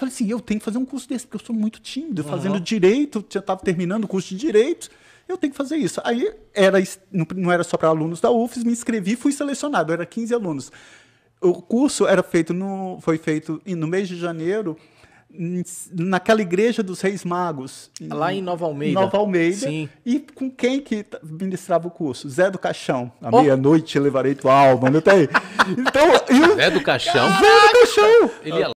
Falei assim, eu tenho que fazer um curso desse, porque eu sou muito tímido. Uhum. Fazendo direito, já estava terminando o curso de direito, eu tenho que fazer isso. Aí era, não era só para alunos da UFES, me inscrevi fui selecionado, era 15 alunos. O curso era feito no, foi feito no mês de janeiro, naquela igreja dos Reis Magos. Lá em Nova Almeida. Nova Almeida. Sim. E com quem que ministrava o curso? Zé do Caixão. À oh. meia-noite levarei tua alma, não tem? Então, eu... Zé do Caixão? Zé do Caixão! Ele ia é